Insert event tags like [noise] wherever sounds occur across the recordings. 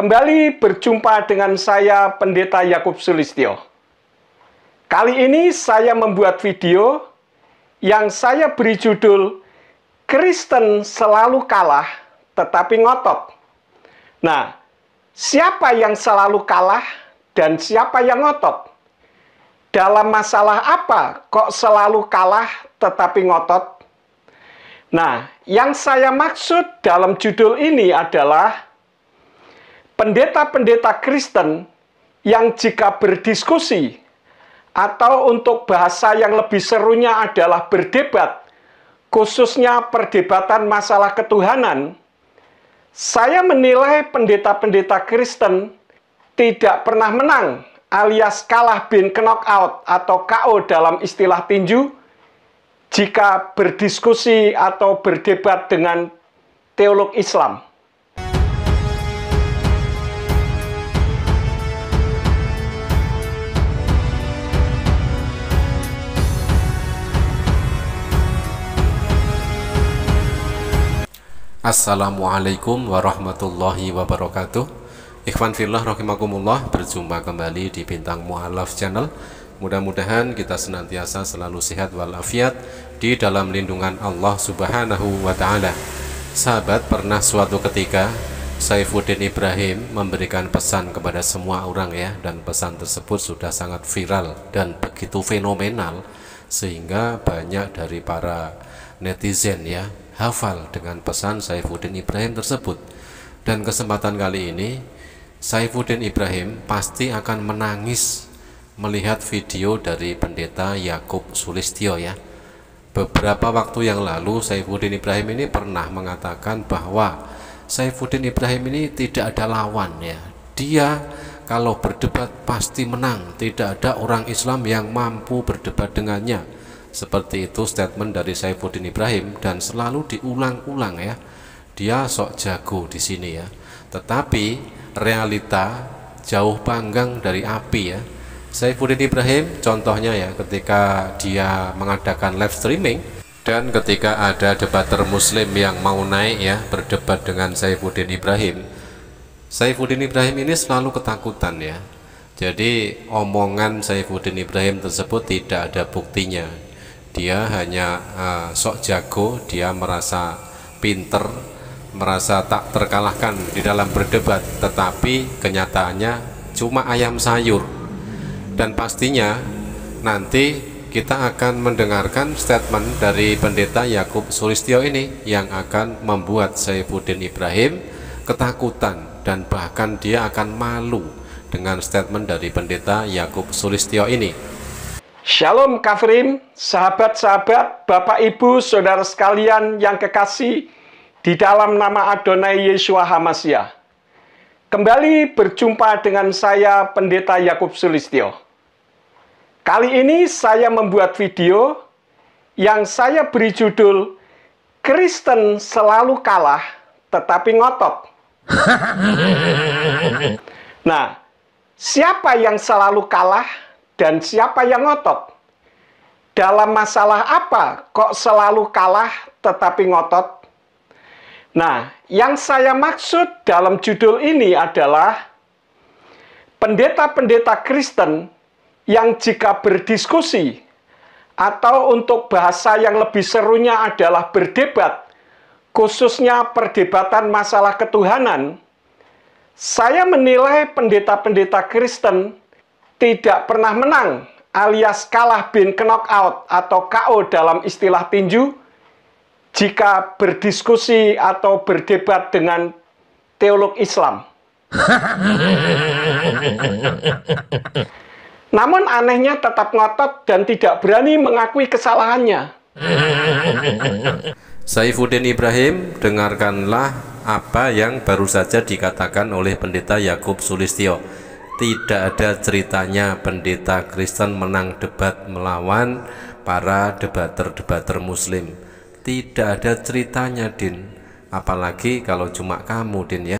Kembali berjumpa dengan saya Pendeta Yakub Sulistyo. Kali ini saya membuat video yang saya beri judul Kristen selalu kalah tetapi ngotot. Nah, siapa yang selalu kalah dan siapa yang ngotot? Dalam masalah apa kok selalu kalah tetapi ngotot? Nah, yang saya maksud dalam judul ini adalah pendeta-pendeta Kristen yang jika berdiskusi atau untuk bahasa yang lebih serunya adalah berdebat, khususnya perdebatan masalah ketuhanan, saya menilai pendeta-pendeta Kristen tidak pernah menang alias kalah bin knockout atau KO dalam istilah tinju jika berdiskusi atau berdebat dengan teolog Islam. Assalamualaikum warahmatullahi wabarakatuh Ikhwan fillah rahimakumullah Berjumpa kembali di Bintang Mu'alaf Channel Mudah-mudahan kita senantiasa selalu sehat walafiat Di dalam lindungan Allah subhanahu wa ta'ala Sahabat pernah suatu ketika Saifuddin Ibrahim memberikan pesan kepada semua orang ya Dan pesan tersebut sudah sangat viral dan begitu fenomenal Sehingga banyak dari para netizen ya hafal dengan pesan Saifuddin Ibrahim tersebut dan kesempatan kali ini Saifuddin Ibrahim pasti akan menangis melihat video dari pendeta Yakub Sulistio ya beberapa waktu yang lalu Saifuddin Ibrahim ini pernah mengatakan bahwa Saifuddin Ibrahim ini tidak ada lawan ya dia kalau berdebat pasti menang tidak ada orang Islam yang mampu berdebat dengannya seperti itu statement dari Saifuddin Ibrahim dan selalu diulang-ulang ya. Dia sok jago di sini ya. Tetapi realita jauh panggang dari api ya. Saifuddin Ibrahim contohnya ya ketika dia mengadakan live streaming dan ketika ada debater muslim yang mau naik ya berdebat dengan Saifuddin Ibrahim. Saifuddin Ibrahim ini selalu ketakutan ya. Jadi omongan Saifuddin Ibrahim tersebut tidak ada buktinya dia hanya uh, sok jago dia merasa pinter merasa tak terkalahkan di dalam berdebat tetapi kenyataannya cuma ayam sayur dan pastinya nanti kita akan mendengarkan statement dari pendeta Yakub Sulistio ini yang akan membuat Saifuddin Ibrahim ketakutan dan bahkan dia akan malu dengan statement dari pendeta Yakub Sulistio ini Shalom Kafirin, sahabat-sahabat, Bapak Ibu, Saudara sekalian yang kekasih di dalam nama Adonai Yeshua Hamasya. Kembali berjumpa dengan saya Pendeta Yakub Sulistyo. Kali ini saya membuat video yang saya beri judul Kristen selalu kalah tetapi ngotot. [laughs] Nah, siapa yang selalu kalah? dan siapa yang ngotot. Dalam masalah apa kok selalu kalah tetapi ngotot? Nah, yang saya maksud dalam judul ini adalah pendeta-pendeta Kristen yang jika berdiskusi atau untuk bahasa yang lebih serunya adalah berdebat, khususnya perdebatan masalah ketuhanan, saya menilai pendeta-pendeta Kristen tidak pernah menang alias kalah bin knockout atau KO dalam istilah tinju jika berdiskusi atau berdebat dengan teolog Islam. [laughs] Namun anehnya tetap ngotot dan tidak berani mengakui kesalahannya. Saifuddin Ibrahim, dengarkanlah apa yang baru saja dikatakan oleh pendeta Yakub Sulistio tidak ada ceritanya pendeta Kristen menang debat melawan para debater-debater muslim tidak ada ceritanya Din apalagi kalau cuma kamu Din ya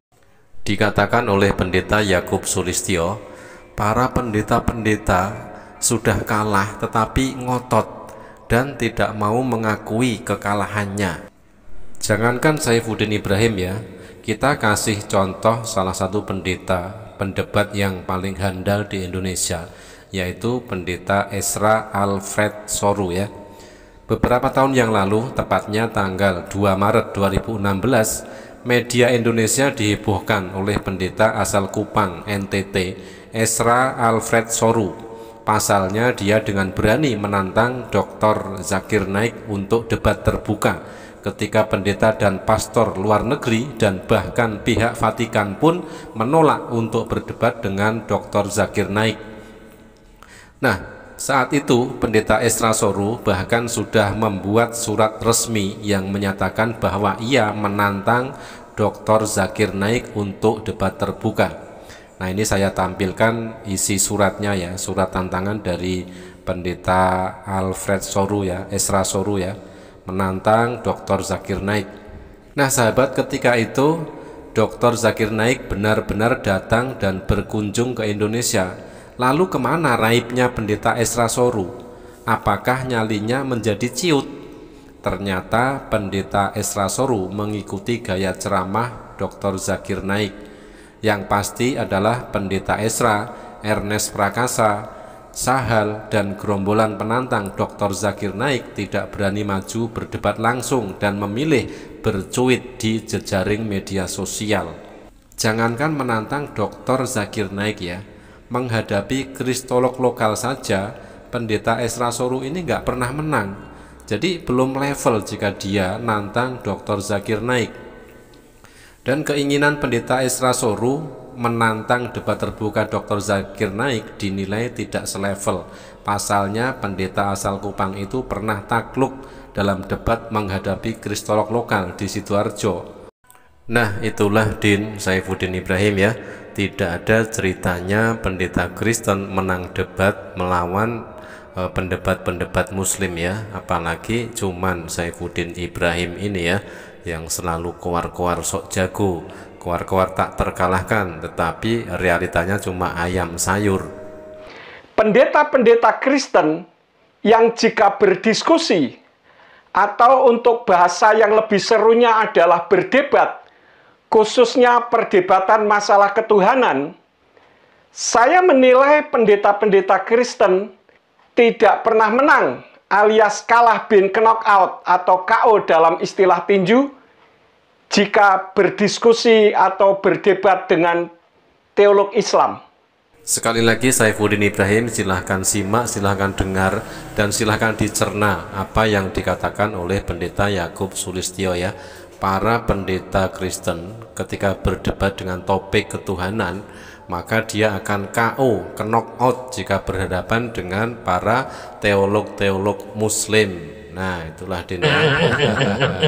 dikatakan oleh pendeta Yakub Sulistio, para pendeta-pendeta sudah kalah tetapi ngotot dan tidak mau mengakui kekalahannya jangankan Saifuddin Ibrahim ya kita kasih contoh salah satu pendeta pendebat yang paling handal di Indonesia yaitu pendeta Esra Alfred Soru ya. Beberapa tahun yang lalu, tepatnya tanggal 2 Maret 2016, media Indonesia dihebohkan oleh pendeta asal Kupang, NTT, Esra Alfred Soru. Pasalnya dia dengan berani menantang Dr. Zakir Naik untuk debat terbuka ketika pendeta dan pastor luar negeri dan bahkan pihak Vatikan pun menolak untuk berdebat dengan Dr. Zakir Naik. Nah, saat itu pendeta Esra Soru bahkan sudah membuat surat resmi yang menyatakan bahwa ia menantang Dr. Zakir Naik untuk debat terbuka. Nah ini saya tampilkan isi suratnya ya, surat tantangan dari pendeta Alfred Soru ya, Esra Soru ya menantang Dr. Zakir Naik. Nah sahabat ketika itu Dr. Zakir Naik benar-benar datang dan berkunjung ke Indonesia. Lalu kemana raibnya pendeta Esra Soru? Apakah nyalinya menjadi ciut? Ternyata pendeta Esra Soru mengikuti gaya ceramah Dr. Zakir Naik. Yang pasti adalah pendeta Esra, Ernest Prakasa, Sahal dan gerombolan penantang Dr. Zakir Naik tidak berani maju berdebat langsung dan memilih bercuit di jejaring media sosial. Jangankan menantang Dr. Zakir Naik ya, menghadapi kristolog lokal saja, pendeta Esra Soru ini nggak pernah menang. Jadi belum level jika dia nantang Dr. Zakir Naik. Dan keinginan pendeta Esra Soru menantang debat terbuka Dr. Zakir Naik dinilai tidak selevel. Pasalnya pendeta asal Kupang itu pernah takluk dalam debat menghadapi kristolog lokal di Sidoarjo. Nah, itulah Din Saifuddin Ibrahim ya. Tidak ada ceritanya pendeta Kristen menang debat melawan eh, pendebat-pendebat muslim ya apalagi cuman Saifuddin Ibrahim ini ya yang selalu keluar-keluar sok jago, keluar-keluar tak terkalahkan, tetapi realitanya cuma ayam sayur. Pendeta-pendeta Kristen yang jika berdiskusi atau untuk bahasa yang lebih serunya adalah berdebat, khususnya perdebatan masalah ketuhanan, saya menilai pendeta-pendeta Kristen tidak pernah menang alias kalah bin knockout atau KO dalam istilah tinju jika berdiskusi atau berdebat dengan teolog Islam. Sekali lagi Saifuddin Ibrahim silahkan simak, silahkan dengar, dan silahkan dicerna apa yang dikatakan oleh pendeta Yakub Sulistio ya. Para pendeta Kristen ketika berdebat dengan topik ketuhanan, maka dia akan KO, knock out jika berhadapan dengan para teolog-teolog muslim Nah, itulah Din. Ya.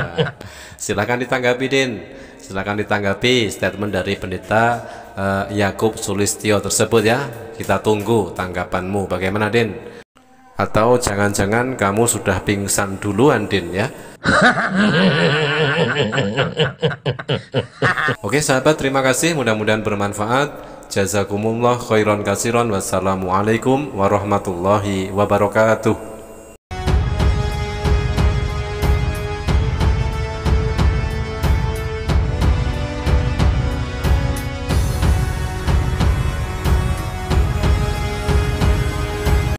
[laughs] silakan ditanggapi Din. Silakan ditanggapi statement dari pendeta uh, Yakub Sulistio tersebut ya. Kita tunggu tanggapanmu. Bagaimana Din? Atau jangan-jangan kamu sudah pingsan duluan Din ya. [laughs] Oke sahabat, terima kasih. Mudah-mudahan bermanfaat. Jazakumullah khairan kasiron. Wassalamualaikum warahmatullahi wabarakatuh.